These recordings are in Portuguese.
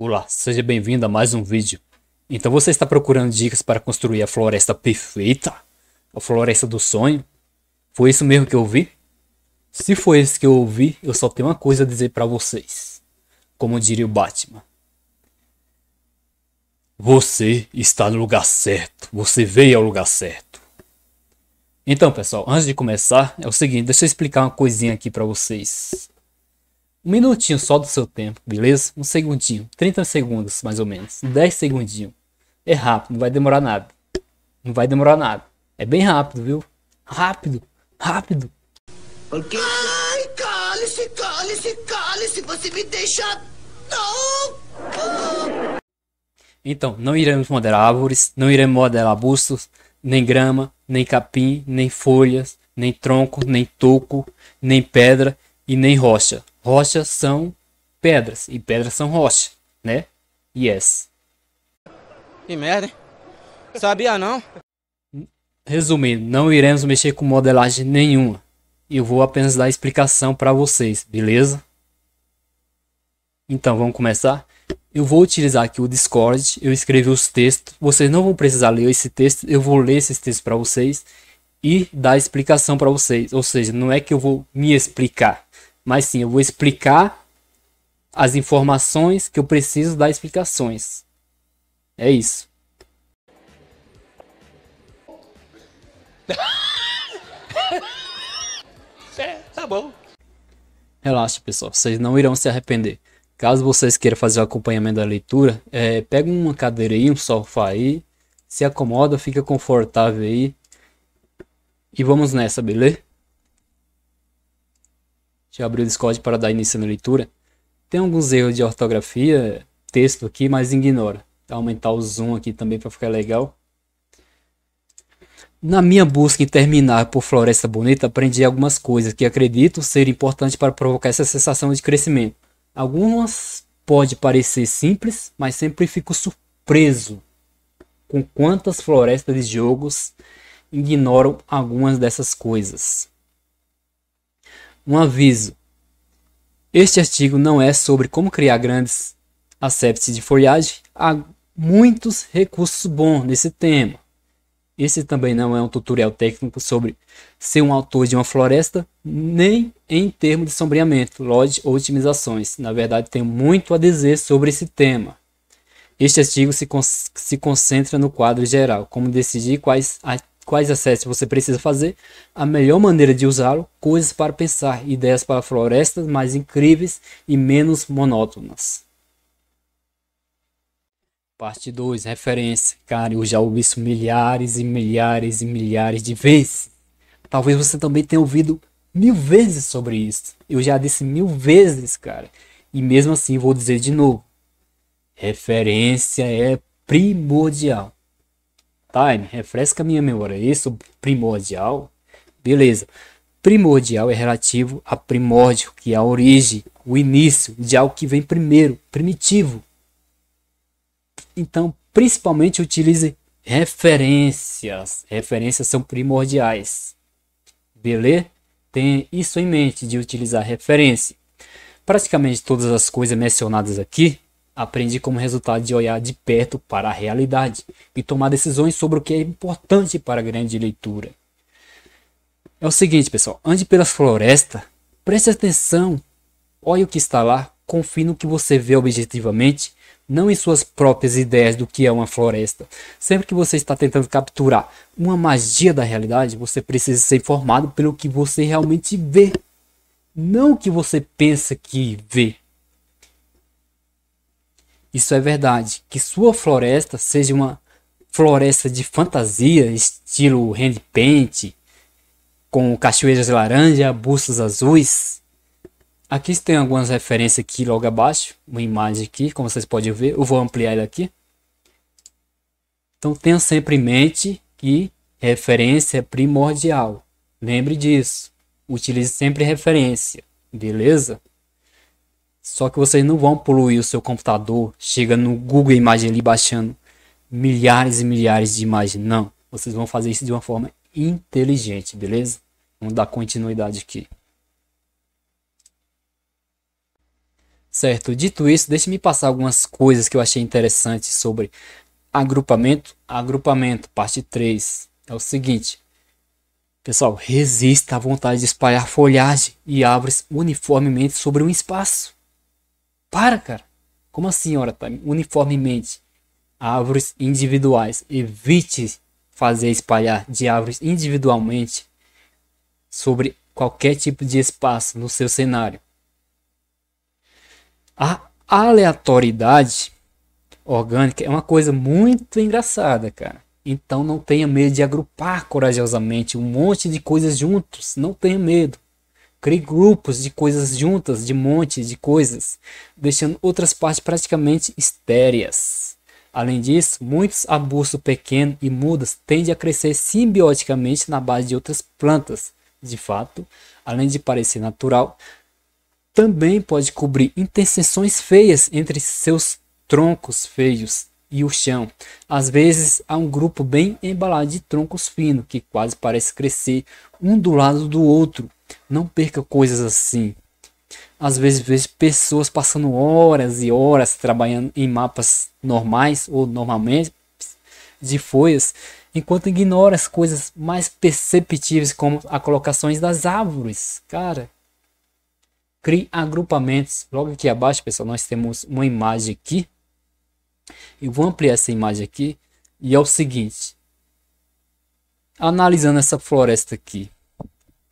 Olá, seja bem-vindo a mais um vídeo. Então você está procurando dicas para construir a floresta perfeita? A floresta do sonho? Foi isso mesmo que eu ouvi? Se foi isso que eu ouvi, eu só tenho uma coisa a dizer para vocês. Como diria o Batman. Você está no lugar certo. Você veio ao lugar certo. Então, pessoal, antes de começar, é o seguinte, deixa eu explicar uma coisinha aqui para vocês. Um minutinho só do seu tempo, beleza? Um segundinho, 30 segundos mais ou menos, 10 segundinhos. É rápido, não vai demorar nada. Não vai demorar nada. É bem rápido, viu? Rápido, rápido. Porque... Ai, cale-se, cale-se, cale-se, você me deixa. Não! Ah! Então, não iremos modelar árvores, não iremos modelar arbustos, nem grama, nem capim, nem folhas, nem tronco, nem toco, nem pedra e nem rocha. Rochas são pedras e pedras são rocha, né? Yes. Que merda, hein? Sabia não? Resumindo, não iremos mexer com modelagem nenhuma. Eu vou apenas dar explicação para vocês, beleza? Então, vamos começar? Eu vou utilizar aqui o Discord, eu escrevi os textos. Vocês não vão precisar ler esse texto, eu vou ler esses textos para vocês e dar explicação para vocês. Ou seja, não é que eu vou me explicar, mas sim, eu vou explicar as informações que eu preciso dar explicações. É isso. é, tá bom. Relaxa, pessoal, vocês não irão se arrepender. Caso vocês queiram fazer o acompanhamento da leitura, é, pega uma cadeira aí, um sofá aí, se acomoda, fica confortável aí. E vamos nessa, beleza? Deixa eu abrir o Discord para dar início na leitura. Tem alguns erros de ortografia, texto aqui, mas ignora. Vou aumentar o zoom aqui também para ficar legal. Na minha busca em terminar por Floresta Bonita, aprendi algumas coisas que acredito ser importantes para provocar essa sensação de crescimento. Algumas pode parecer simples, mas sempre fico surpreso com quantas florestas de jogos ignoram algumas dessas coisas. Um aviso: este artigo não é sobre como criar grandes asseptes de folhagem. Há muitos recursos bons nesse tema. Esse também não é um tutorial técnico sobre ser um autor de uma floresta, nem em termos de sombreamento, lodge ou otimizações. Na verdade, tenho muito a dizer sobre esse tema. Este artigo se, con se concentra no quadro geral, como decidir quais quais acessos você precisa fazer, a melhor maneira de usá-lo, coisas para pensar, ideias para florestas mais incríveis e menos monótonas. Parte 2, referência. Cara, eu já ouvi isso milhares e milhares e milhares de vezes. Talvez você também tenha ouvido mil vezes sobre isso. Eu já disse mil vezes, cara. E mesmo assim vou dizer de novo. Referência é primordial. Time, refresca minha memória. Isso, primordial. Beleza. Primordial é relativo a primórdio, que é a origem, o início de algo que vem primeiro, primitivo. Então, principalmente utilize referências. Referências são primordiais. Beleza? Tenha isso em mente de utilizar referência. Praticamente todas as coisas mencionadas aqui aprende como resultado de olhar de perto para a realidade e tomar decisões sobre o que é importante para a grande leitura. É o seguinte, pessoal, ande pelas florestas, preste atenção, olhe o que está lá, confie no que você vê objetivamente, não em suas próprias ideias do que é uma floresta. Sempre que você está tentando capturar uma magia da realidade, você precisa ser informado pelo que você realmente vê, não o que você pensa que vê. Isso é verdade. Que sua floresta seja uma floresta de fantasia, estilo hand paint, com cachoeiras laranja, buças azuis. Aqui tem algumas referências aqui logo abaixo, uma imagem aqui, como vocês podem ver. Eu vou ampliar ela aqui. Então tenha sempre em mente que referência é primordial. Lembre disso. Utilize sempre referência, beleza? Só que vocês não vão poluir o seu computador, chega no Google Imagem ali baixando milhares e milhares de imagens. Não, vocês vão fazer isso de uma forma inteligente, beleza? Vamos dar continuidade aqui. Certo, dito isso, deixe-me passar algumas coisas que eu achei interessantes sobre agrupamento. Agrupamento, parte 3. É o seguinte. Pessoal, resista à vontade de espalhar folhagem e árvores uniformemente sobre um espaço. Para, cara. Como assim, hora time? uniformemente árvores individuais. Evite fazer espalhar de árvores individualmente sobre qualquer tipo de espaço no seu cenário. A aleatoriedade orgânica é uma coisa muito engraçada, cara. Então não tenha medo de agrupar corajosamente um monte de coisas juntos. Não tenha medo. Crie grupos de coisas juntas, de monte de coisas, deixando outras partes praticamente estéreas. Além disso, muitos arbustos pequenos e mudas tendem a crescer simbioticamente na base de outras plantas. De fato, além de parecer natural, também pode cobrir interseções feias entre seus troncos feios e o chão. Às vezes, há um grupo bem embalado de troncos finos que quase parece crescer um do lado do outro, não perca coisas assim. Às vezes vejo pessoas passando horas e horas trabalhando em mapas normais ou normalmente de folhas, enquanto ignora as coisas mais perceptíveis como as colocações das árvores. Cara, crie agrupamentos. Logo aqui abaixo, pessoal, nós temos uma imagem aqui. Eu vou ampliar essa imagem aqui e é o seguinte. Analisando essa floresta aqui,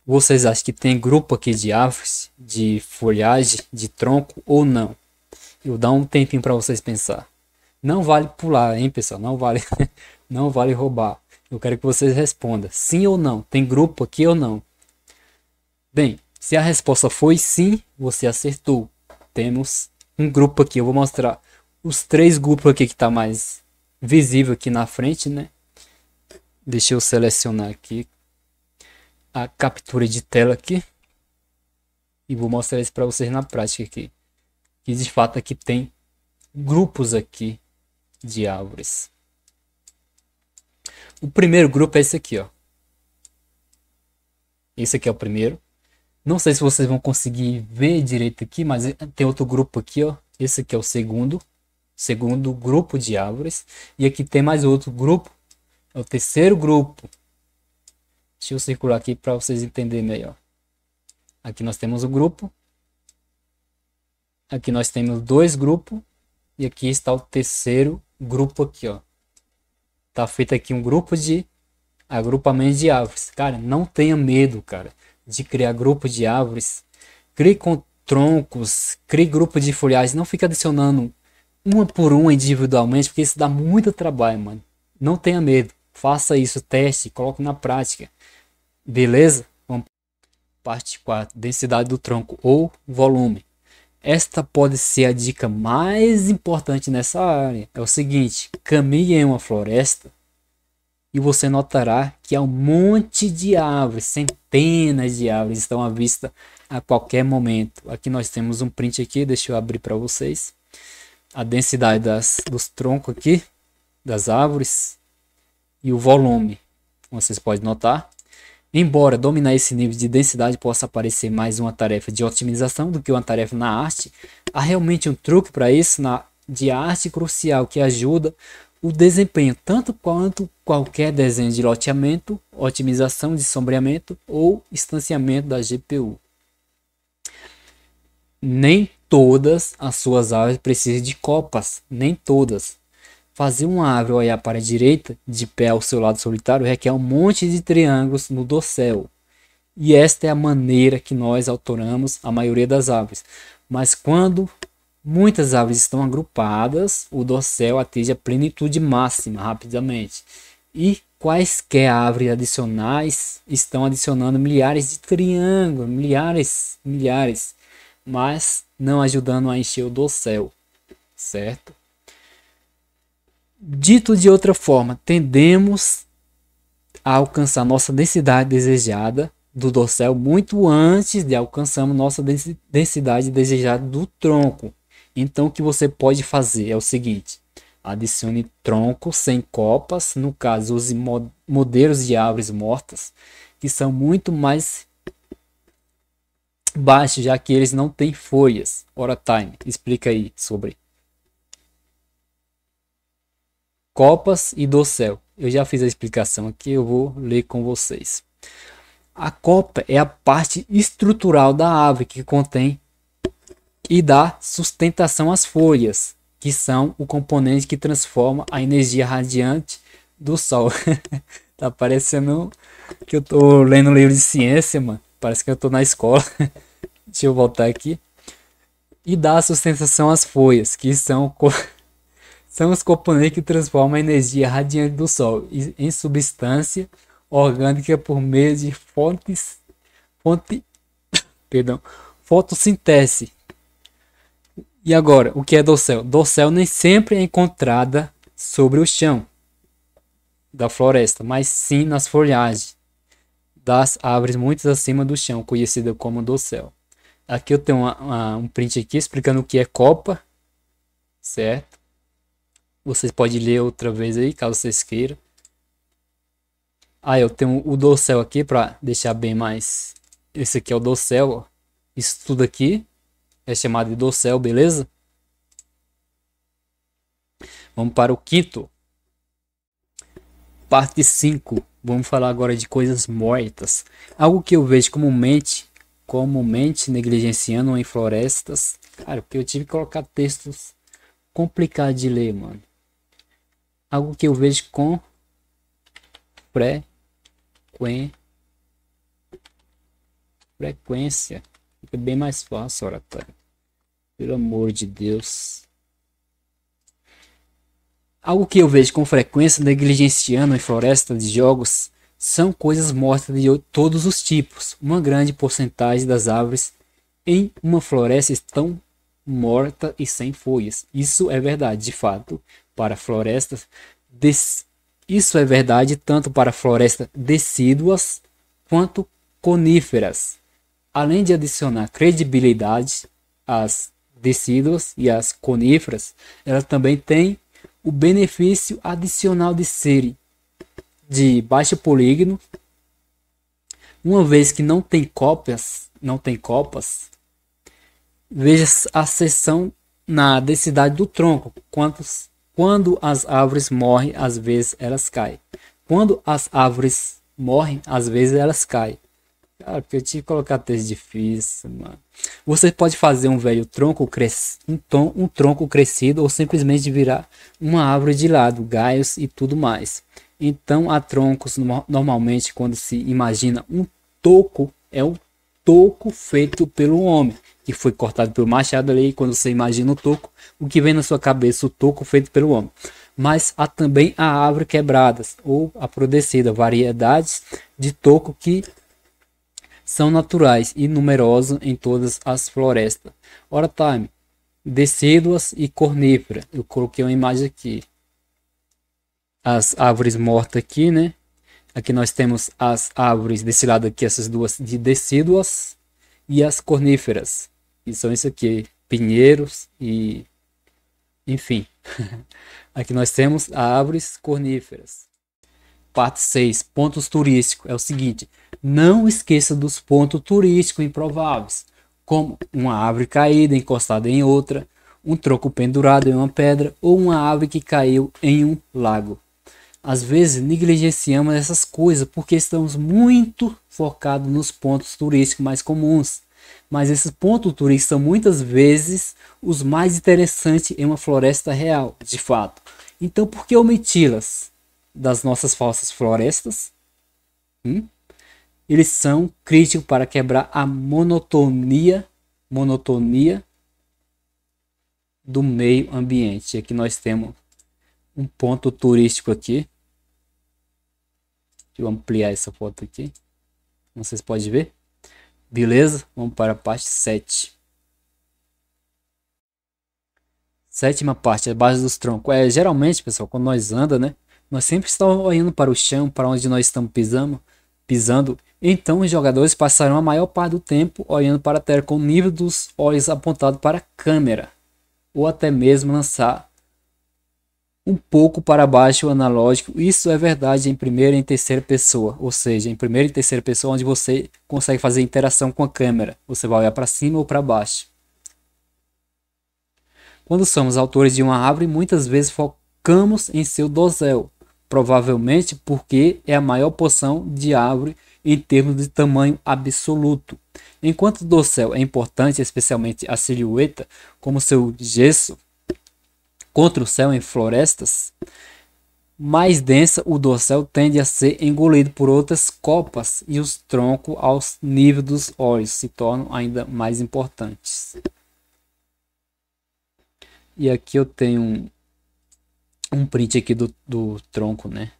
vocês acham que tem grupo aqui de árvores, de folhagem, de tronco ou não? Eu dou um tempinho para vocês pensar. Não vale pular, hein, pessoal? Não vale, não vale roubar. Eu quero que vocês respondam sim ou não. Tem grupo aqui ou não? Bem, se a resposta foi sim, você acertou. Temos um grupo aqui. Eu vou mostrar os três grupos aqui que está mais visível aqui na frente, né? Deixa eu selecionar aqui a captura de tela aqui. E vou mostrar isso para vocês na prática aqui. Que de fato aqui tem grupos aqui de árvores. O primeiro grupo é esse aqui, ó. Esse aqui é o primeiro. Não sei se vocês vão conseguir ver direito aqui, mas é, tem outro grupo aqui, ó. Esse aqui é o segundo. Segundo grupo de árvores. E aqui tem mais outro grupo. É o terceiro grupo. Deixa eu circular aqui para vocês entenderem melhor. Aqui nós temos o grupo. Aqui nós temos dois grupos. E aqui está o terceiro grupo aqui, ó. Tá feito aqui um grupo de agrupamento de árvores. Cara, não tenha medo, cara, de criar grupo de árvores. Crie com troncos, crie grupo de folhagens. Não fica adicionando uma por uma individualmente, porque isso dá muito trabalho, mano. Não tenha medo. Faça isso, teste, coloque na prática. Beleza? Vamos parte 4, densidade do tronco ou volume. Esta pode ser a dica mais importante nessa área. É o seguinte: caminhe em uma floresta e você notará que há um monte de árvores, centenas de árvores estão à vista a qualquer momento. Aqui nós temos um print aqui, deixa eu abrir para vocês. A densidade das, dos troncos aqui, das árvores, e o volume. Vocês podem notar Embora dominar esse nível de densidade possa parecer mais uma tarefa de otimização do que uma tarefa na arte, há realmente um truque para isso na, de arte crucial que ajuda o desempenho tanto quanto qualquer desenho de loteamento, otimização de sombreamento ou instanciamento da GPU. Nem todas as suas aulas precisam de copas, nem todas. Fazer uma árvore olhar para a direita, de pé ao seu lado solitário, requer um monte de triângulos no dossel. E esta é a maneira que nós autoramos a maioria das árvores. Mas quando muitas árvores estão agrupadas, o dossel atinge a plenitude máxima rapidamente. E quaisquer árvores adicionais estão adicionando milhares de triângulos, milhares, milhares, mas não ajudando a encher o dossel, certo? Dito de outra forma, tendemos a alcançar nossa densidade desejada do dorsal muito antes de alcançarmos nossa densidade desejada do tronco. Então, o que você pode fazer é o seguinte: adicione tronco sem copas, no caso, use modelos de árvores mortas, que são muito mais baixos, já que eles não têm folhas. Ora, Time, explica aí sobre. copas e do céu. Eu já fiz a explicação aqui, eu vou ler com vocês. A copa é a parte estrutural da árvore que contém e dá sustentação às folhas, que são o componente que transforma a energia radiante do sol. tá parecendo que eu tô lendo um livro de ciência, mano. Parece que eu tô na escola. Deixa eu voltar aqui. E dá sustentação às folhas, que são são os componentes que transformam a energia radiante do Sol em substância orgânica por meio de fontes, fonte, perdão, fotossintese. E agora, o que é dossel? Dossel nem sempre é encontrada sobre o chão da floresta, mas sim nas folhagens das árvores muito acima do chão, conhecida como dossel. Aqui eu tenho uma, uma, um print aqui explicando o que é copa, certo? Vocês podem ler outra vez aí, caso vocês queiram. Aí ah, eu tenho o dorsal aqui para deixar bem mais. Esse aqui é o dorsal, ó. Isso tudo aqui é chamado de dorsal, beleza? Vamos para o quinto. Parte 5. Vamos falar agora de coisas mortas. Algo que eu vejo comumente, comumente negligenciando em florestas. Cara, porque eu tive que colocar textos complicados de ler, mano algo que eu vejo com frequência. Fica bem mais fácil, oratória Pelo amor de Deus. Algo que eu vejo com frequência negligenciando em floresta de jogos são coisas mortas de todos os tipos. Uma grande porcentagem das árvores em uma floresta estão morta e sem folhas. Isso é verdade, de fato para florestas. Isso é verdade tanto para florestas decíduas quanto coníferas, além de adicionar credibilidade às decíduas e às coníferas, ela também tem o benefício adicional de serem de baixo polígono, uma vez que não tem cópias, não tem copas. Veja a seção na densidade do tronco, quantos quando as árvores morrem, às vezes elas caem. Quando as árvores morrem, às vezes elas caem. Cara, porque eu tinha que colocar texto difícil, mano. Você pode fazer um velho tronco cres... um, tom... um tronco crescido ou simplesmente virar uma árvore de lado, galhos e tudo mais. Então, há troncos normalmente quando se imagina um toco é um toco feito pelo homem que foi cortado pelo machado ali, quando você imagina o toco, o que vem na sua cabeça, o toco feito pelo homem. Mas há também a árvore quebrada ou a prodecida variedades de toco que são naturais e numerosas em todas as florestas. Ora, time, decíduas e cornífera. Eu coloquei uma imagem aqui. As árvores mortas aqui, né? Aqui nós temos as árvores desse lado aqui, essas duas de decíduas e as corníferas. E são isso aqui, pinheiros e enfim. aqui nós temos árvores corníferas. Parte 6, pontos turísticos. É o seguinte, não esqueça dos pontos turísticos improváveis, como uma árvore caída encostada em outra, um troco pendurado em uma pedra ou uma árvore que caiu em um lago. Às vezes negligenciamos essas coisas porque estamos muito focados nos pontos turísticos mais comuns mas esses pontos turísticos são muitas vezes os mais interessantes em uma floresta real, de fato. Então, por que omiti-las das nossas falsas florestas? Hum? Eles são críticos para quebrar a monotonia, monotonia do meio ambiente. Aqui nós temos um ponto turístico aqui. Deixa eu ampliar essa foto aqui. Vocês podem ver. Beleza? Vamos para a parte 7. Sétima parte, a base dos troncos. É, geralmente, pessoal, quando nós anda, né? Nós sempre estamos olhando para o chão, para onde nós estamos pisando, pisando. Então, os jogadores passarão a maior parte do tempo olhando para a terra com o nível dos olhos apontado para a câmera, ou até mesmo lançar um pouco para baixo o analógico. Isso é verdade em primeira e em terceira pessoa, ou seja, em primeira e terceira pessoa onde você consegue fazer interação com a câmera. Você vai olhar para cima ou para baixo. Quando somos autores de uma árvore, muitas vezes focamos em seu dosel, provavelmente porque é a maior porção de árvore em termos de tamanho absoluto. Enquanto o dossel é importante, especialmente a silhueta, como seu gesso, contra o céu em florestas, mais densa o dorsal tende a ser engolido por outras copas e os troncos aos níveis dos olhos se tornam ainda mais importantes. E aqui eu tenho um, um print aqui do, do tronco, né?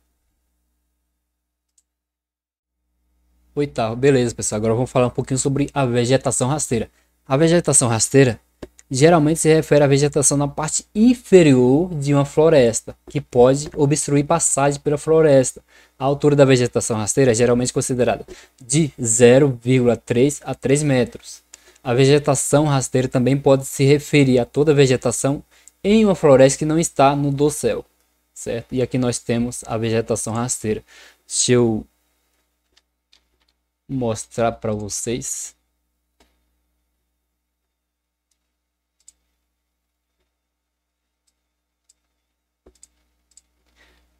Oitavo, beleza pessoal, agora vamos falar um pouquinho sobre a vegetação rasteira. A vegetação rasteira geralmente se refere à vegetação na parte inferior de uma floresta, que pode obstruir passagem pela floresta. A altura da vegetação rasteira é geralmente considerada de 0,3 a 3 metros. A vegetação rasteira também pode se referir a toda a vegetação em uma floresta que não está no dossel, certo? E aqui nós temos a vegetação rasteira. Deixa eu mostrar para vocês.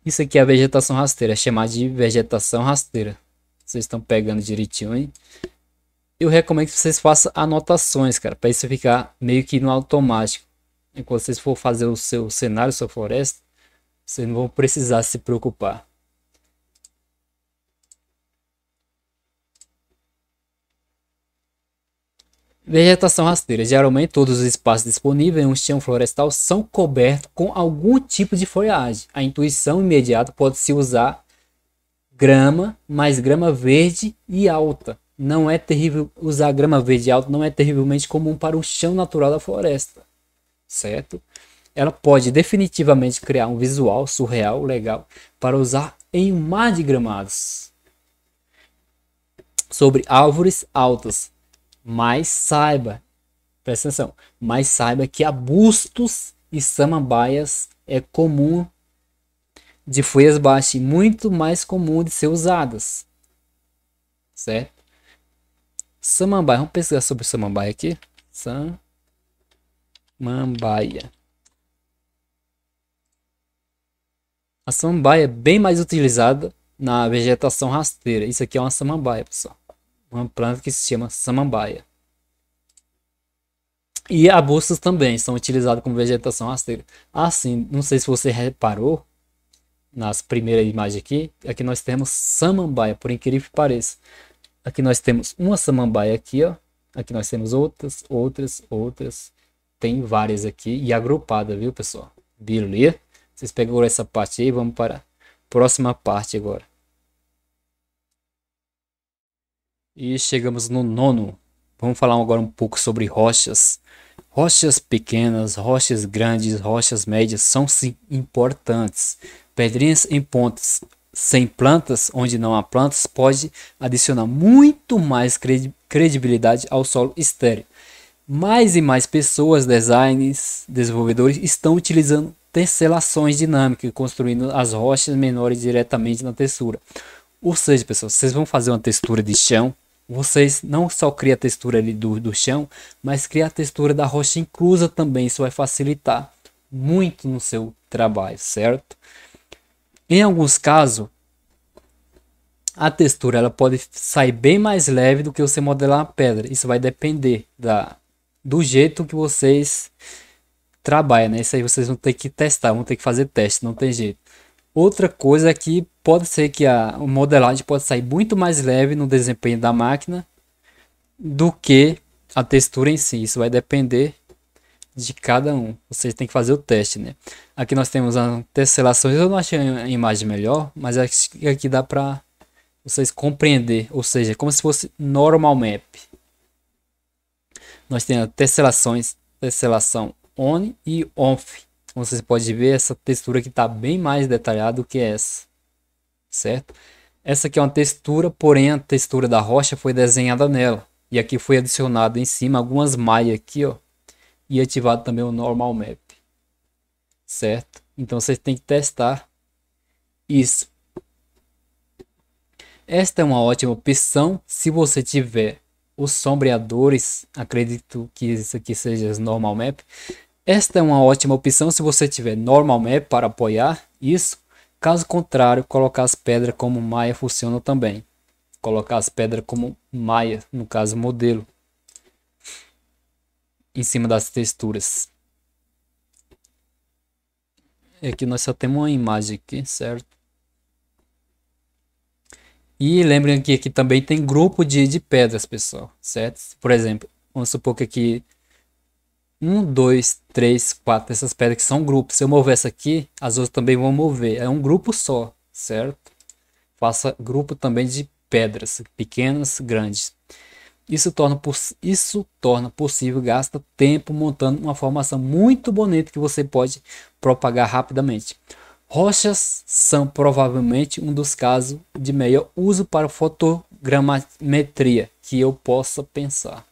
Isso aqui é a vegetação rasteira, é chamada de vegetação rasteira. Vocês estão pegando direitinho aí. Eu recomendo que vocês façam anotações, cara, para isso ficar meio que no automático. Enquanto vocês for fazer o seu cenário, sua floresta, vocês não vão precisar se preocupar. Vegetação rasteira. Geralmente, todos os espaços disponíveis em um chão florestal são cobertos com algum tipo de folhagem. A intuição imediata pode-se usar grama, mas grama verde e alta. Não é terrível usar grama verde e alta, não é terrivelmente comum para o chão natural da floresta, certo? Ela pode definitivamente criar um visual surreal legal para usar em um mar de gramados. Sobre árvores altas, mas saiba, presta atenção, mas saiba que arbustos e samambaias é comum de folhas baixas e muito mais comum de ser usadas. Certo? Samambaia, vamos pesquisar sobre samambaia aqui. Samambaia. A samambaia é bem mais utilizada na vegetação rasteira. Isso aqui é uma samambaia, pessoal uma planta que se chama samambaia. E arbustos também são utilizados como vegetação rasteira. Assim, ah, não sei se você reparou nas primeiras imagens aqui, aqui nós temos samambaia, por incrível que pareça. Aqui nós temos uma samambaia aqui, ó. Aqui nós temos outras, outras, outras. Tem várias aqui e agrupada, viu, pessoal? Beleza? Vocês pegaram essa parte aí, vamos para a próxima parte agora. E chegamos no nono. Vamos falar agora um pouco sobre rochas. Rochas pequenas, rochas grandes, rochas médias são sim importantes. Pedrinhas em pontes, sem plantas, onde não há plantas, pode adicionar muito mais credibilidade ao solo estéreo. Mais e mais pessoas, designers, desenvolvedores estão utilizando tesselações dinâmicas, construindo as rochas menores diretamente na textura. Ou seja, pessoal, vocês vão fazer uma textura de chão, vocês não só cria a textura ali do, do chão, mas cria a textura da rocha inclusa também. Isso vai facilitar muito no seu trabalho, certo? Em alguns casos, a textura ela pode sair bem mais leve do que você modelar a pedra. Isso vai depender da, do jeito que vocês trabalham, né? Isso aí vocês vão ter que testar, vão ter que fazer teste, não tem jeito. Outra coisa é que pode ser que a modelagem pode sair muito mais leve no desempenho da máquina do que a textura em si. Isso vai depender de cada um. Vocês têm que fazer o teste, né? Aqui nós temos as tesselações. Eu não achei a imagem melhor, mas acho que aqui dá para vocês compreender. Ou seja, como se fosse normal map. Nós temos tesselações, tesselação on e off. Como vocês podem ver, essa textura aqui está bem mais detalhada do que essa certo? Essa aqui é uma textura, porém a textura da rocha foi desenhada nela. E aqui foi adicionado em cima algumas malhas aqui, ó. E ativado também o normal map. Certo? Então vocês têm que testar isso. Esta é uma ótima opção se você tiver os sombreadores, acredito que isso aqui seja normal map. Esta é uma ótima opção se você tiver normal map para apoiar isso Caso contrário, colocar as pedras como maia funciona também. Colocar as pedras como maia, no caso modelo, em cima das texturas. é aqui nós só temos uma imagem aqui, certo? E lembrem que aqui também tem grupo de, de pedras, pessoal, certo? Por exemplo, vamos supor que aqui um, dois, três, quatro dessas pedras que são grupos. Se eu mover essa aqui, as outras também vão mover. É um grupo só, certo? Faça grupo também de pedras, pequenas, grandes. Isso torna, isso torna possível, gasta tempo montando uma formação muito bonita que você pode propagar rapidamente. Rochas são provavelmente um dos casos de melhor uso para fotogrametria que eu possa pensar.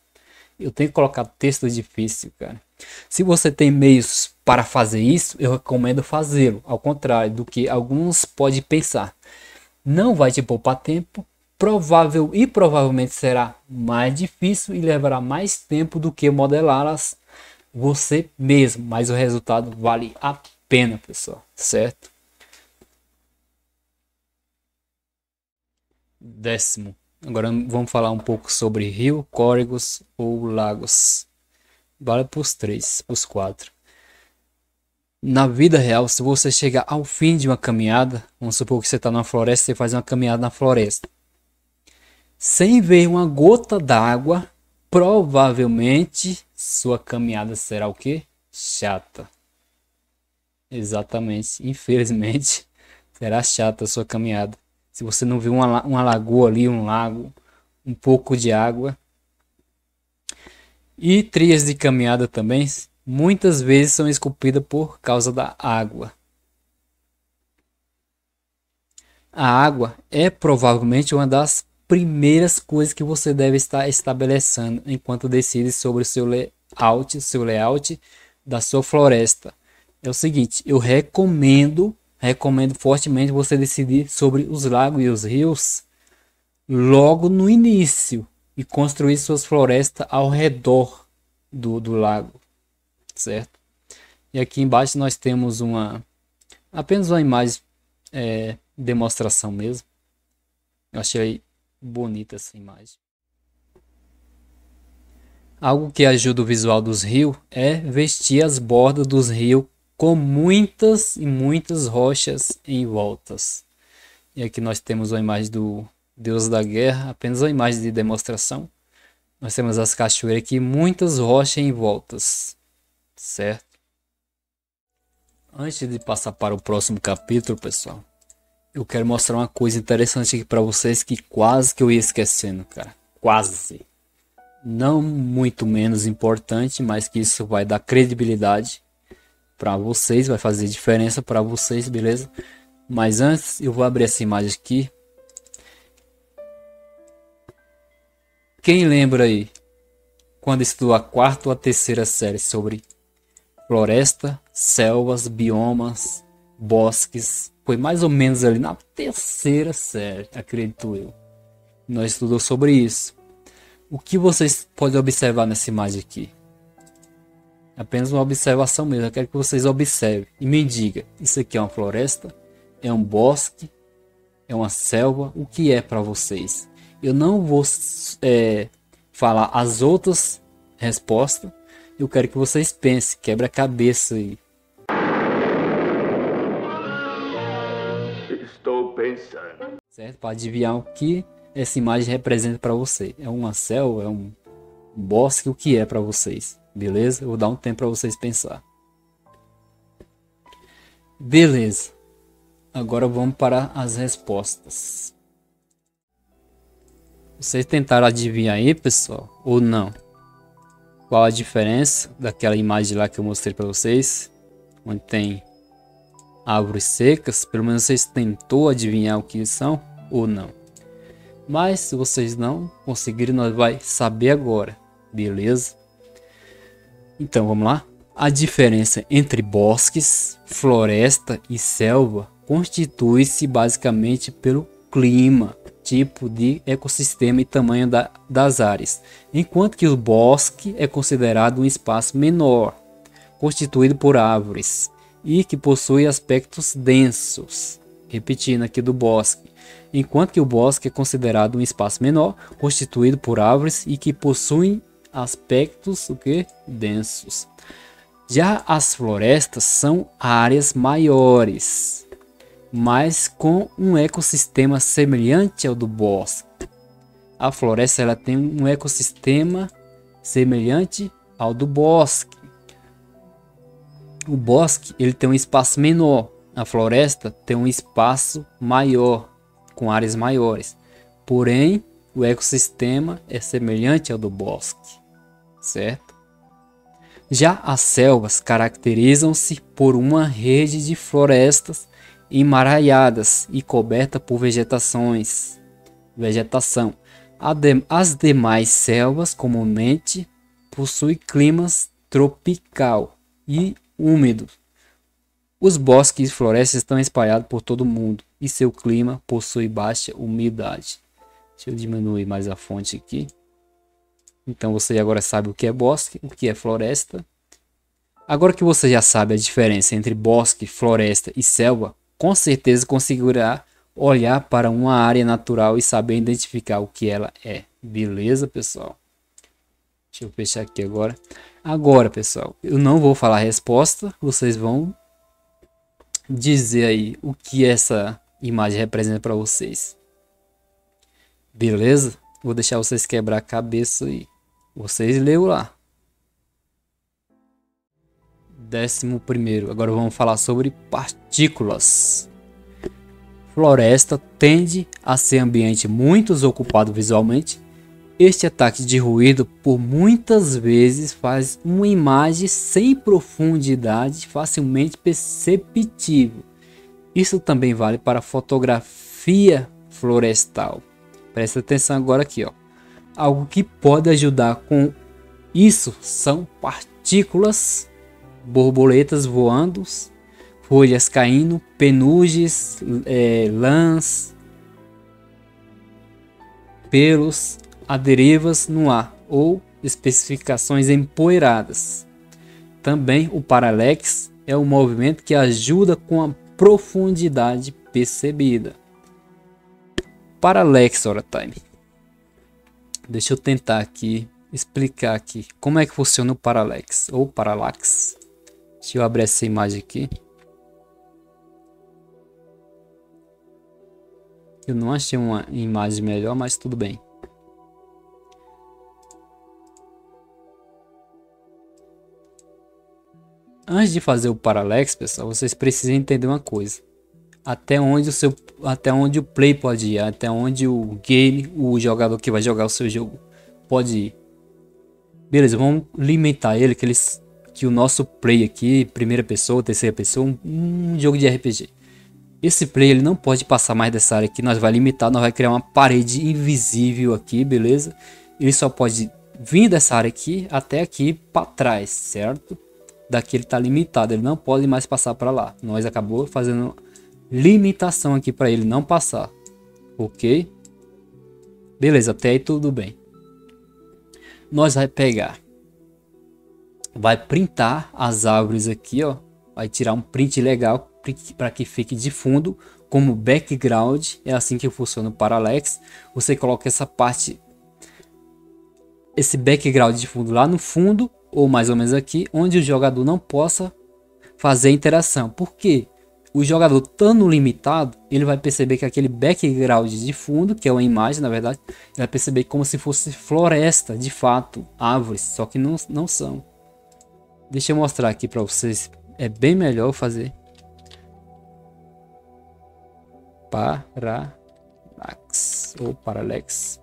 Eu tenho que colocar texto difícil, cara. Se você tem meios para fazer isso, eu recomendo fazê-lo, ao contrário do que alguns podem pensar. Não vai te poupar tempo, provável e provavelmente será mais difícil e levará mais tempo do que modelá-las você mesmo, mas o resultado vale a pena, pessoal, certo? Décimo, Agora vamos falar um pouco sobre rio, córregos ou lagos. Vale para os três, para os quatro. Na vida real, se você chegar ao fim de uma caminhada, vamos supor que você está na floresta, e faz uma caminhada na floresta. Sem ver uma gota d'água, provavelmente sua caminhada será o que? Chata. Exatamente. Infelizmente, será chata a sua caminhada se você não viu uma, uma lagoa ali, um lago, um pouco de água. E trilhas de caminhada também muitas vezes são esculpidas por causa da água. A água é provavelmente uma das primeiras coisas que você deve estar estabelecendo enquanto decide sobre o seu layout, seu layout da sua floresta. É o seguinte, eu recomendo recomendo fortemente você decidir sobre os lagos e os rios logo no início e construir suas florestas ao redor do, do lago, certo? E aqui embaixo nós temos uma apenas uma imagem é, demonstração mesmo. Eu achei bonita essa imagem. Algo que ajuda o visual dos rios é vestir as bordas dos rios com muitas e muitas rochas em voltas. E aqui nós temos a imagem do Deus da Guerra, apenas uma imagem de demonstração. Nós temos as cachoeiras aqui, muitas rochas em voltas, certo? Antes de passar para o próximo capítulo, pessoal, eu quero mostrar uma coisa interessante aqui para vocês que quase que eu ia esquecendo, cara. Quase. Não muito menos importante, mas que isso vai dar credibilidade para vocês, vai fazer diferença para vocês, beleza? Mas antes eu vou abrir essa imagem aqui. Quem lembra aí quando estudou a quarta ou a terceira série sobre floresta, selvas, biomas, bosques? Foi mais ou menos ali na terceira série, acredito eu. Nós estudou sobre isso. O que vocês podem observar nessa imagem aqui? Apenas uma observação mesmo. Eu quero que vocês observem e me digam: isso aqui é uma floresta? É um bosque? É uma selva? O que é para vocês? Eu não vou é, falar as outras respostas. Eu quero que vocês pensem, quebra a cabeça aí. Estou pensando. Certo? Para adivinhar o que essa imagem representa para você. É uma selva? É um bosque? O que é para vocês? Beleza? Vou dar um tempo para vocês pensar. Beleza. Agora vamos para as respostas. Vocês tentaram adivinhar aí, pessoal, ou não? Qual a diferença daquela imagem lá que eu mostrei para vocês, onde tem árvores secas? Pelo menos vocês tentou adivinhar o que são ou não? Mas se vocês não conseguirem, nós vai saber agora, beleza? Então vamos lá. A diferença entre bosques, floresta e selva constitui-se basicamente pelo clima, tipo de ecossistema e tamanho da, das áreas, enquanto que o bosque é considerado um espaço menor, constituído por árvores e que possui aspectos densos. Repetindo aqui do bosque, enquanto que o bosque é considerado um espaço menor, constituído por árvores e que possuem aspectos o que? densos. Já as florestas são áreas maiores, mas com um ecossistema semelhante ao do bosque. A floresta ela tem um ecossistema semelhante ao do bosque. O bosque ele tem um espaço menor, a floresta tem um espaço maior, com áreas maiores. Porém, o ecossistema é semelhante ao do bosque certo? Já as selvas caracterizam-se por uma rede de florestas emaralhadas e coberta por vegetações, vegetação. As demais selvas comumente possuem climas tropical e úmido. Os bosques e florestas estão espalhados por todo o mundo e seu clima possui baixa umidade. Deixa eu diminuir mais a fonte aqui. Então você agora sabe o que é bosque, o que é floresta. Agora que você já sabe a diferença entre bosque, floresta e selva, com certeza conseguirá olhar para uma área natural e saber identificar o que ela é. Beleza, pessoal? Deixa eu fechar aqui agora. Agora, pessoal, eu não vou falar a resposta, vocês vão dizer aí o que essa imagem representa para vocês. Beleza? Vou deixar vocês quebrar a cabeça aí. Vocês leu lá. Décimo primeiro. Agora vamos falar sobre partículas. Floresta tende a ser ambiente muito ocupado visualmente. Este ataque de ruído por muitas vezes faz uma imagem sem profundidade facilmente perceptível. Isso também vale para fotografia florestal. Presta atenção agora aqui, ó. Algo que pode ajudar com isso são partículas, borboletas voando, folhas caindo, penuges, é, lãs, pelos, aderivas no ar ou especificações empoeiradas. Também o paralex é um movimento que ajuda com a profundidade percebida. Paralex, hora time. Deixa eu tentar aqui explicar aqui como é que funciona o Parallax ou Parallax. Deixa eu abrir essa imagem aqui. Eu não achei uma imagem melhor, mas tudo bem. Antes de fazer o Parallax, pessoal, vocês precisam entender uma coisa até onde o seu até onde o play pode ir, até onde o game, o jogador que vai jogar o seu jogo pode ir. Beleza, vamos limitar ele que eles que o nosso play aqui, primeira pessoa, terceira pessoa, um, um jogo de RPG. Esse play ele não pode passar mais dessa área aqui, nós vai limitar, nós vai criar uma parede invisível aqui, beleza? Ele só pode vir dessa área aqui até aqui para trás, certo? Daqui ele tá limitado, ele não pode mais passar para lá. Nós acabou fazendo limitação aqui para ele não passar. Ok? Beleza, até aí tudo bem. Nós vai pegar. Vai printar as árvores aqui, ó. Vai tirar um print legal para que fique de fundo como background. É assim que funciona o Parallax. Você coloca essa parte, esse background de fundo lá no fundo, ou mais ou menos aqui, onde o jogador não possa fazer interação. Por quê? o jogador estando limitado, ele vai perceber que aquele background de fundo, que é uma imagem na verdade, ele vai perceber como se fosse floresta, de fato, árvores, só que não, não são. Deixa eu mostrar aqui para vocês, é bem melhor fazer. Paralax, ou Parallax.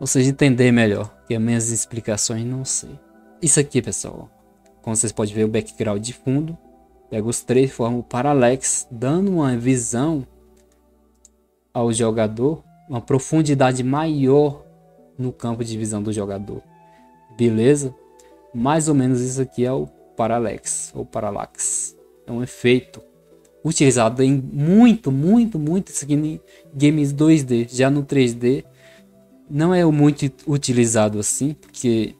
Vocês entenderem melhor, que as minhas explicações não sei. Isso aqui, pessoal, como vocês podem ver, o background de fundo Pega os três, forma o Parallax, dando uma visão ao jogador, uma profundidade maior no campo de visão do jogador. Beleza? Mais ou menos isso aqui é o Parallax, ou Parallax. É um efeito utilizado em muito, muito, muito isso aqui em games 2D. Já no 3D não é muito utilizado assim, porque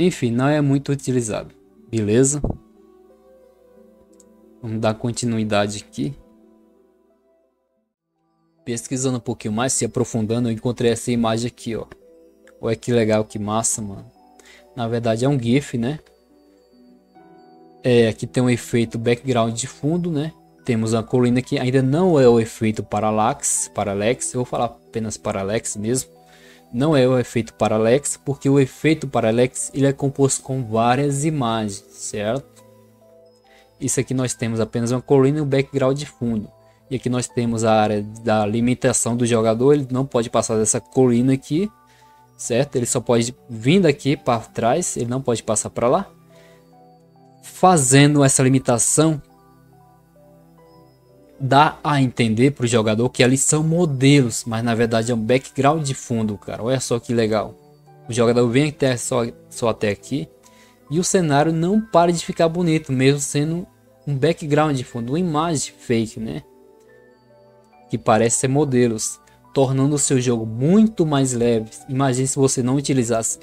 enfim, não é muito utilizado. Beleza? Vamos dar continuidade aqui. Pesquisando um pouquinho mais, se aprofundando, eu encontrei essa imagem aqui, ó. Olha que legal, que massa, mano. Na verdade é um GIF, né? É, aqui tem um efeito background de fundo, né? Temos uma colina que ainda não é o efeito parallax, parallax, eu vou falar apenas parallax mesmo não é o efeito parallax, porque o efeito parallax ele é composto com várias imagens, certo? Isso aqui nós temos apenas uma colina e um background de fundo. E aqui nós temos a área da limitação do jogador, ele não pode passar dessa colina aqui, certo? Ele só pode vir daqui para trás, ele não pode passar para lá. Fazendo essa limitação, dá a entender para o jogador que ali são modelos, mas na verdade é um background de fundo, cara. Olha só que legal. O jogador vem até só, só até aqui e o cenário não para de ficar bonito, mesmo sendo um background de fundo, uma imagem fake, né? Que parece ser modelos, tornando o seu jogo muito mais leve. Imagine se você não utilizasse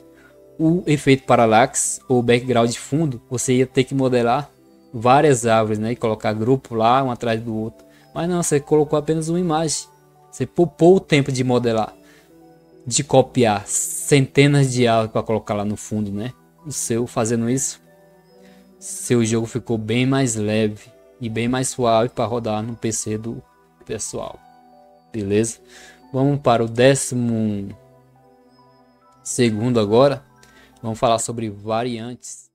o efeito parallax ou background de fundo, você ia ter que modelar várias árvores, né? E colocar grupo lá, um atrás do outro. Mas não, você colocou apenas uma imagem. Você poupou o tempo de modelar, de copiar centenas de áudio para colocar lá no fundo, né? O seu fazendo isso, seu jogo ficou bem mais leve e bem mais suave para rodar no PC do pessoal. Beleza? Vamos para o décimo segundo agora. Vamos falar sobre variantes.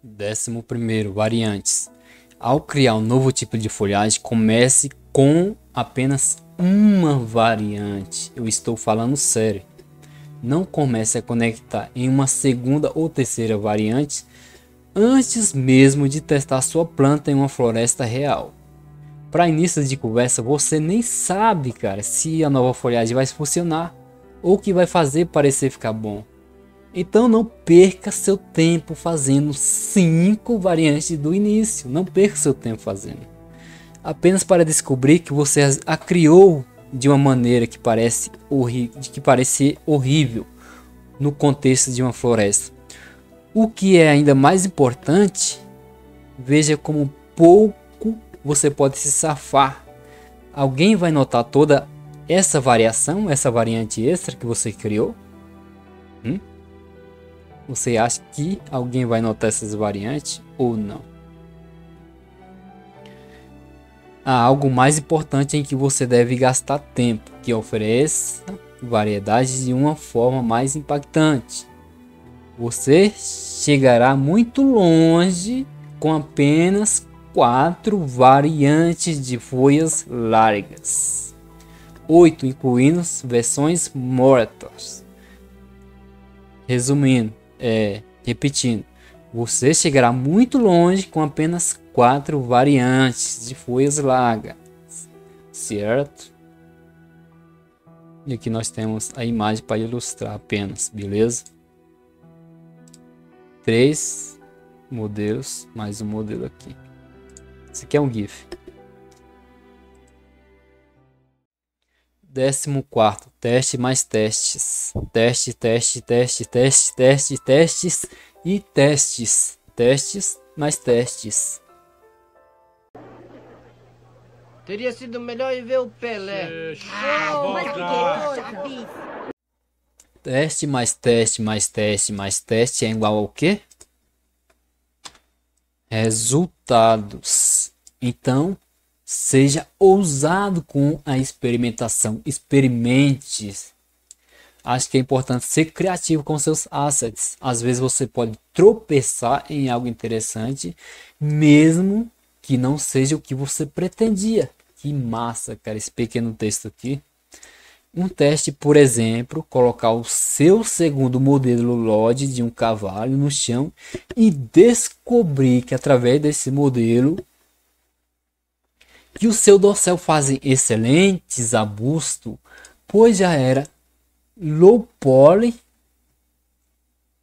Décimo primeiro, variantes. Ao criar um novo tipo de folhagem, comece com apenas uma variante. Eu estou falando sério. Não comece a conectar em uma segunda ou terceira variante antes mesmo de testar sua planta em uma floresta real. Para início de conversa, você nem sabe, cara, se a nova folhagem vai funcionar ou o que vai fazer parecer ficar bom. Então não perca seu tempo fazendo cinco variantes do início. Não perca seu tempo fazendo. Apenas para descobrir que você a criou de uma maneira que parece que horrível no contexto de uma floresta. O que é ainda mais importante, veja como pouco você pode se safar. Alguém vai notar toda essa variação, essa variante extra que você criou? Hum? Você acha que alguém vai notar essas variantes ou não? Há algo mais importante em que você deve gastar tempo, que ofereça variedades de uma forma mais impactante. Você chegará muito longe com apenas quatro variantes de folhas largas, oito incluindo versões mortas. Resumindo, é, repetindo, você chegará muito longe com apenas quatro variantes de folhas largas, certo? E aqui nós temos a imagem para ilustrar apenas, beleza? Três modelos, mais um modelo aqui. Isso aqui é um GIF. décimo quarto teste mais testes. Teste, teste, teste, teste, teste, testes e testes. Testes mais testes. Teria sido melhor ir ver o Pelé. Ah, tá. Teste mais teste mais teste mais teste é igual ao quê? Resultados. Então, Seja ousado com a experimentação. Experimente. Acho que é importante ser criativo com seus assets. Às vezes você pode tropeçar em algo interessante, mesmo que não seja o que você pretendia. Que massa, cara, esse pequeno texto aqui. Um teste, por exemplo, colocar o seu segundo modelo LOD de um cavalo no chão e descobrir que através desse modelo e o seu dossel fazem excelentes abusto pois já era low poly,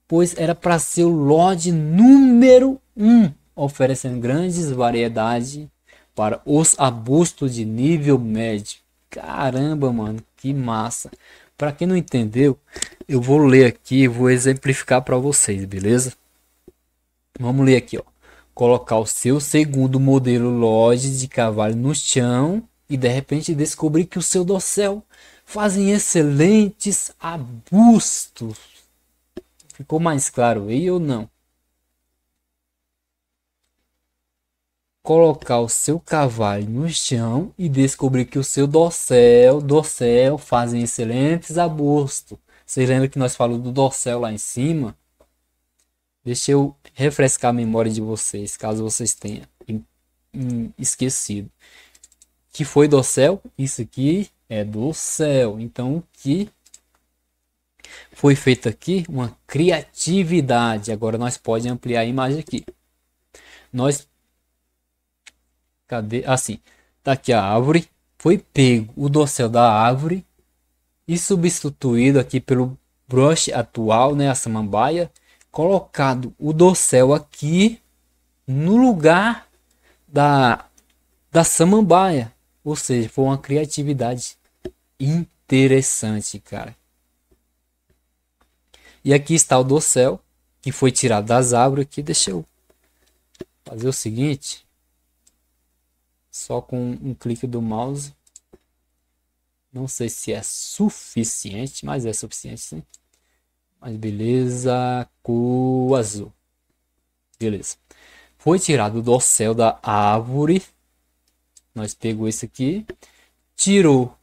pois era para ser o Lord número 1, um, oferecendo grandes variedades para os abustos de nível médio. Caramba, mano, que massa! Para quem não entendeu, eu vou ler aqui, vou exemplificar para vocês, beleza? Vamos ler aqui, ó colocar o seu segundo modelo Lodge de cavalo no chão e de repente descobrir que o seu dossel fazem excelentes abustos Ficou mais claro aí ou não? Colocar o seu cavalo no chão e descobrir que o seu dossel, dossel fazem excelentes abustos Vocês lembram que nós falamos do dossel lá em cima? Deixa eu refrescar a memória de vocês, caso vocês tenham esquecido. Que foi do céu, isso aqui é do céu. Então, que foi feito aqui uma criatividade. Agora nós podemos ampliar a imagem aqui. Nós cadê? Assim, tá aqui a árvore, foi pego o dossel da árvore e substituído aqui pelo brush atual, né, a samambaia, colocado o dorsal aqui no lugar da, da samambaia. Ou seja, foi uma criatividade interessante, cara. E aqui está o dorsal, que foi tirado das árvores aqui. Deixa eu fazer o seguinte. Só com um clique do mouse. Não sei se é suficiente, mas é suficiente sim. Mas beleza, cu azul. Beleza. Foi tirado do céu da árvore. Nós pegou isso aqui. Tirou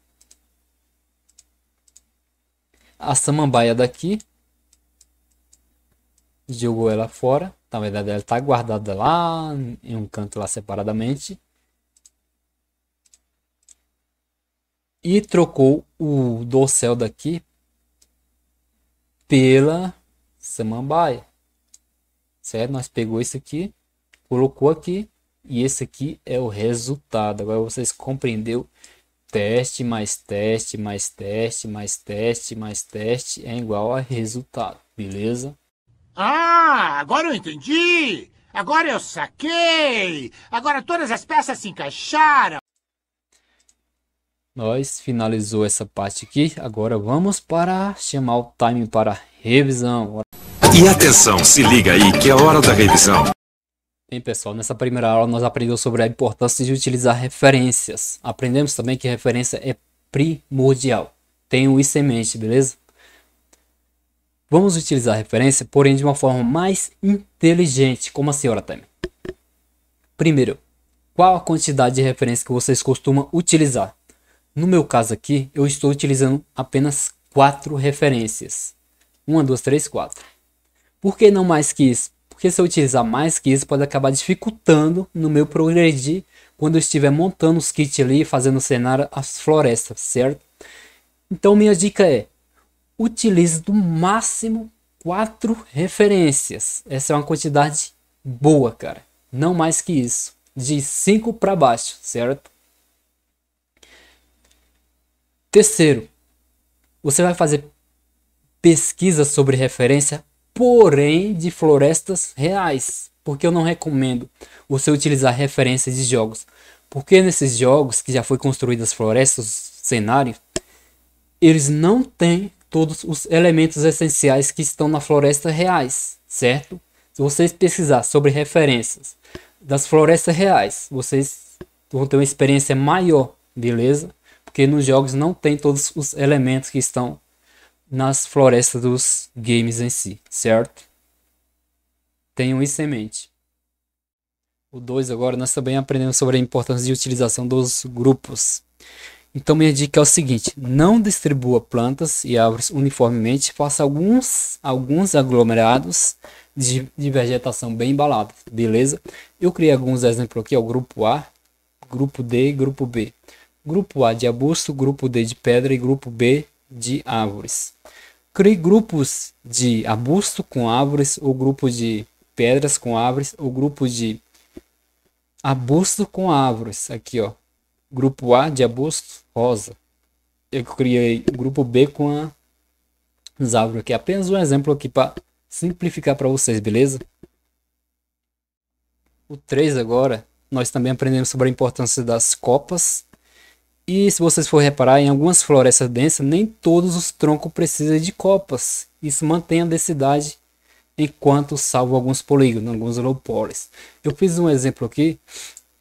a samambaia daqui. Jogou ela fora. Na verdade, ela está guardada lá em um canto lá separadamente. E trocou o dossel daqui pela samambaia. Certo? Nós pegou isso aqui, colocou aqui e esse aqui é o resultado. Agora vocês compreendeu teste mais teste mais teste mais teste mais teste é igual a resultado, beleza? Ah, agora eu entendi. Agora eu saquei. Agora todas as peças se encaixaram. Nós finalizou essa parte aqui. Agora vamos para chamar o time para revisão. E atenção, se liga aí que é hora da revisão. Bem pessoal, nessa primeira aula nós aprendemos sobre a importância de utilizar referências. Aprendemos também que referência é primordial. Tenham isso em mente, beleza? Vamos utilizar referência, porém de uma forma mais inteligente, como a assim, senhora Time. Primeiro, qual a quantidade de referência que vocês costumam utilizar? No meu caso aqui, eu estou utilizando apenas quatro referências. Uma, duas, três, quatro. Por que não mais que isso? Porque se eu utilizar mais que isso, pode acabar dificultando no meu progredir quando eu estiver montando os kits ali, fazendo o cenário, as florestas, certo? Então minha dica é, utilize do máximo quatro referências. Essa é uma quantidade boa, cara. Não mais que isso. De 5 para baixo, certo? Terceiro, você vai fazer pesquisa sobre referência, porém de florestas reais. Porque eu não recomendo você utilizar referências de jogos. Porque nesses jogos que já foi construídas florestas, cenários, eles não têm todos os elementos essenciais que estão na floresta reais, certo? Se vocês pesquisar sobre referências das florestas reais, vocês vão ter uma experiência maior, beleza? porque nos jogos não tem todos os elementos que estão nas florestas dos games em si, certo? Tenham isso em mente. O 2 agora nós também aprendemos sobre a importância de utilização dos grupos. Então minha dica é o seguinte: não distribua plantas e árvores uniformemente, faça alguns alguns aglomerados de, de vegetação bem embalada, beleza? Eu criei alguns exemplos aqui, o grupo A, grupo D e grupo B grupo A de arbusto, grupo D de pedra e grupo B de árvores. Crie grupos de arbusto com árvores, ou grupo de pedras com árvores, ou grupo de arbusto com árvores. Aqui, ó. Grupo A de arbusto, rosa. Eu criei o grupo B com as árvores aqui. Apenas um exemplo aqui para simplificar para vocês, beleza? O 3 agora, nós também aprendemos sobre a importância das copas e se vocês forem reparar, em algumas florestas densas, nem todos os troncos precisam de copas. Isso mantém a densidade enquanto salvo alguns polígonos, alguns low polis. Eu fiz um exemplo aqui.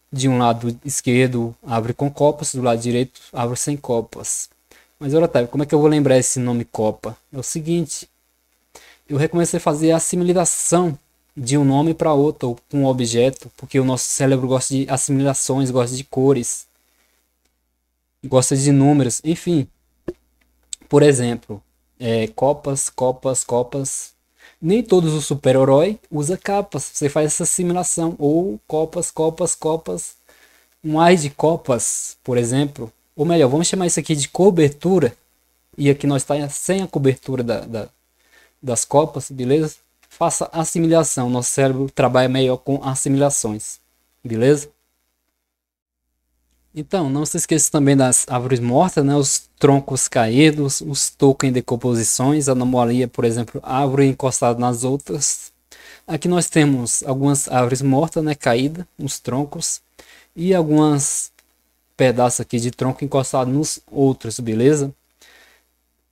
De um lado esquerdo, árvore com copas. Do lado direito, árvore sem copas. Mas, olha, Otávio, como é que eu vou lembrar esse nome copa? É o seguinte. Eu recomecei a fazer a assimilação de um nome para outro, ou com um objeto. Porque o nosso cérebro gosta de assimilações, gosta de cores gosta de números, enfim. Por exemplo, é, copas, copas, copas. Nem todos os super-herói usa capas. Você faz essa simulação. Ou copas, copas, copas. Um ar de copas, por exemplo. Ou melhor, vamos chamar isso aqui de cobertura. E aqui nós estamos tá sem a cobertura da, da, das copas, beleza? Faça assimilação. Nosso cérebro trabalha melhor com assimilações, beleza? Então, não se esqueça também das árvores mortas, né? Os troncos caídos, os tocos em decomposições, anomalia, por exemplo, árvore encostada nas outras. Aqui nós temos algumas árvores mortas, né? Caída, uns troncos. E alguns pedaços aqui de tronco encostado nos outros, beleza?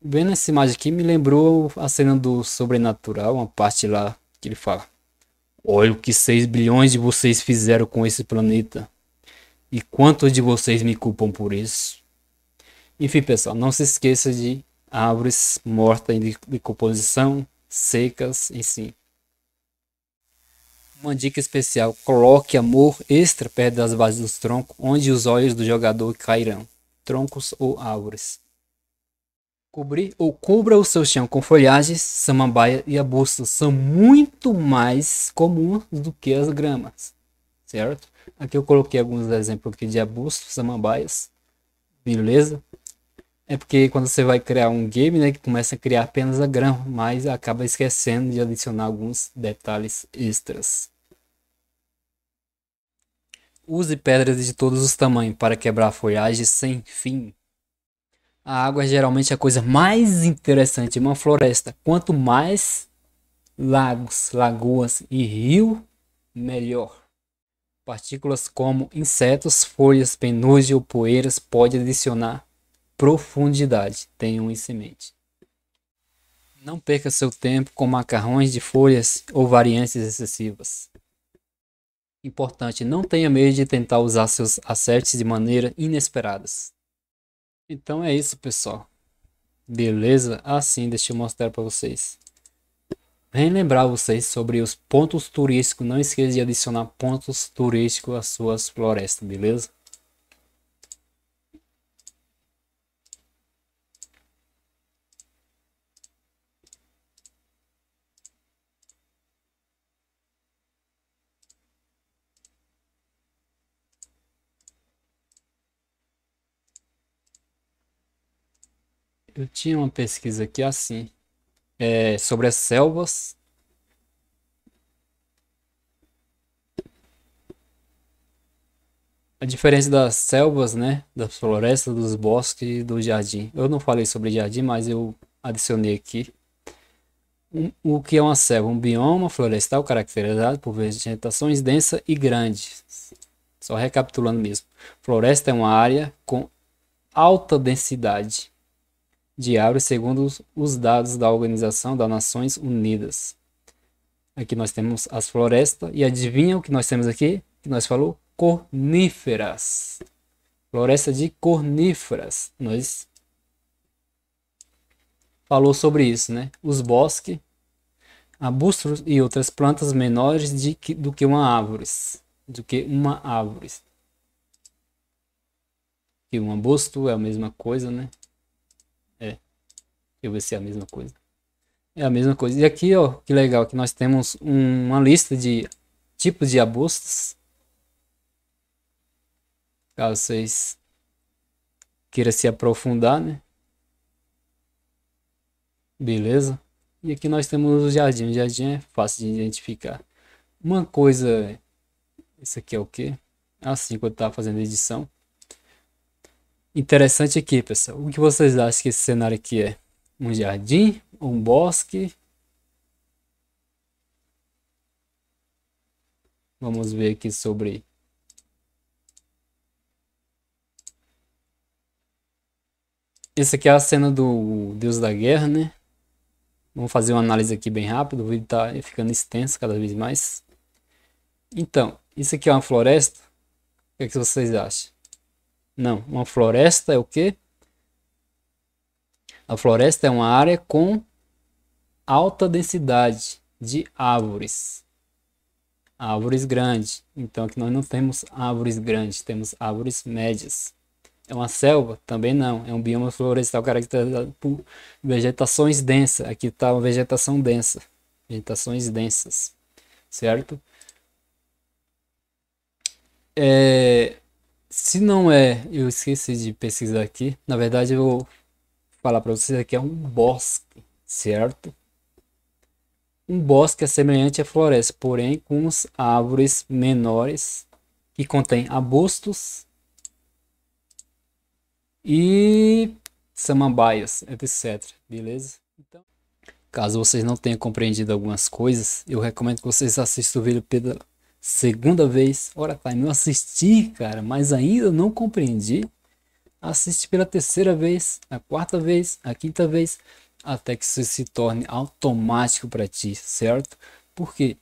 Vendo essa imagem aqui, me lembrou a cena do Sobrenatural, uma parte lá que ele fala. Olha o que 6 bilhões de vocês fizeram com esse planeta e quantos de vocês me culpam por isso? Enfim, pessoal, não se esqueça de árvores mortas em decomposição, secas, sim. Uma dica especial: coloque amor extra perto das bases dos troncos, onde os olhos do jogador cairão, troncos ou árvores. Cobrir ou cubra o seu chão com folhagens, samambaia e arbustos são muito mais comuns do que as gramas, certo? Aqui eu coloquei alguns exemplos aqui de abusos, samambaias. Beleza? É porque quando você vai criar um game, né, que começa a criar apenas a grama, mas acaba esquecendo de adicionar alguns detalhes extras. Use pedras de todos os tamanhos para quebrar folhagem sem fim. A água é geralmente é a coisa mais interessante em uma floresta. Quanto mais lagos, lagoas e rio, melhor. Partículas como insetos, folhas, penugem ou poeiras pode adicionar profundidade. Tenham em mente. Não perca seu tempo com macarrões de folhas ou variantes excessivas. Importante, não tenha medo de tentar usar seus acertes de maneira inesperadas. Então é isso, pessoal. Beleza? Assim, ah, deixa eu mostrar para vocês relembrar vocês sobre os pontos turísticos. Não esqueça de adicionar pontos turísticos às suas florestas, beleza? Eu tinha uma pesquisa aqui assim é, sobre as selvas. A diferença das selvas, né? Das florestas, dos bosques e do jardim. Eu não falei sobre jardim, mas eu adicionei aqui. Um, o que é uma selva? Um bioma florestal caracterizado por vegetações densa e grande. Só recapitulando mesmo. Floresta é uma área com alta densidade diário segundo os dados da Organização das Nações Unidas. Aqui nós temos as florestas e adivinha o que nós temos aqui? Que nós falou corníferas. Floresta de corníferas. Nós falou sobre isso, né? Os bosques, arbustos e outras plantas menores de, do que uma árvore, do que uma árvore. E um arbusto é a mesma coisa, né? Deixa eu ver se é a mesma coisa. É a mesma coisa. E aqui, ó, que legal, que nós temos um, uma lista de tipos de abostas. Caso vocês queiram se aprofundar, né? Beleza? E aqui nós temos o jardim. O jardim é fácil de identificar. Uma coisa... Isso aqui é o quê? É assim, quando eu estava fazendo edição. Interessante aqui, pessoal. O que vocês acham que esse cenário aqui é? um jardim, um bosque. Vamos ver aqui sobre Essa aqui é a cena do Deus da Guerra, né? Vamos fazer uma análise aqui bem rápido, o vídeo tá ficando extenso cada vez mais. Então, isso aqui é uma floresta? O que, é que vocês acham? Não, uma floresta é o quê? A floresta é uma área com alta densidade de árvores. Árvores grandes. Então aqui nós não temos árvores grandes, temos árvores médias. É uma selva? Também não. É um bioma florestal caracterizado por vegetações densas. Aqui está uma vegetação densa. Vegetações densas. Certo? É, se não é, eu esqueci de pesquisar aqui. Na verdade, eu falar para vocês aqui é um bosque, certo? Um bosque é semelhante à floresta, porém com árvores menores que contém arbustos e samambaias, etc. Beleza? Então, caso vocês não tenham compreendido algumas coisas, eu recomendo que vocês assistam o vídeo pela segunda vez. Ora, time, tá, eu assisti, cara, mas ainda não compreendi assiste pela terceira vez, a quarta vez, a quinta vez, até que isso se torne automático para ti, certo? Porque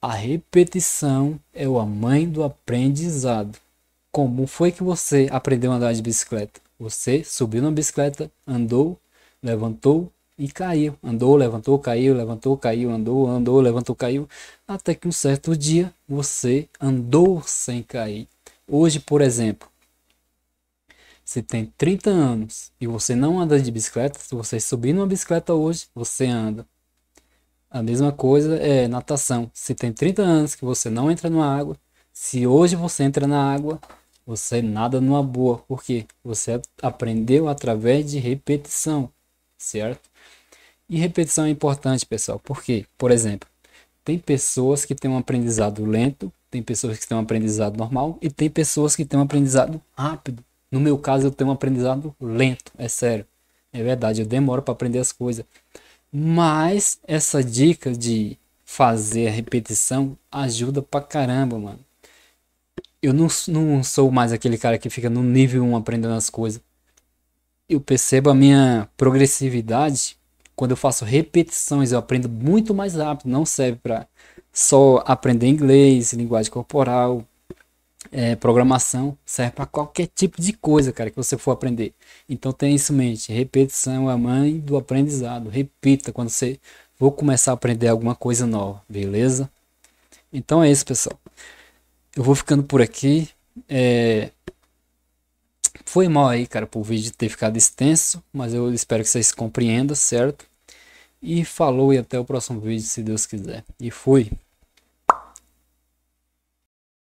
a repetição é a mãe do aprendizado. Como foi que você aprendeu a andar de bicicleta? Você subiu na bicicleta, andou, levantou e caiu. Andou, levantou, caiu, levantou, caiu, andou, andou, levantou, caiu. Até que um certo dia você andou sem cair. Hoje, por exemplo, se tem 30 anos e você não anda de bicicleta, se você subir numa bicicleta hoje, você anda. A mesma coisa é natação. Se tem 30 anos que você não entra na água, se hoje você entra na água, você nada numa boa, porque você aprendeu através de repetição, certo? E repetição é importante, pessoal, porque, por exemplo, tem pessoas que têm um aprendizado lento, tem pessoas que têm um aprendizado normal e tem pessoas que têm um aprendizado rápido. No meu caso, eu tenho um aprendizado lento, é sério. É verdade, eu demoro para aprender as coisas. Mas essa dica de fazer a repetição ajuda pra caramba, mano. Eu não, não sou mais aquele cara que fica no nível 1 aprendendo as coisas. Eu percebo a minha progressividade quando eu faço repetições, eu aprendo muito mais rápido. Não serve para só aprender inglês, linguagem corporal, é, programação serve para qualquer tipo de coisa, cara, que você for aprender. Então tenha isso em mente. Repetição é a mãe do aprendizado. Repita quando você for começar a aprender alguma coisa nova, beleza? Então é isso, pessoal. Eu vou ficando por aqui. É... Foi mal aí, cara, por o vídeo ter ficado extenso, mas eu espero que vocês compreendam, certo? E falou e até o próximo vídeo, se Deus quiser. E fui!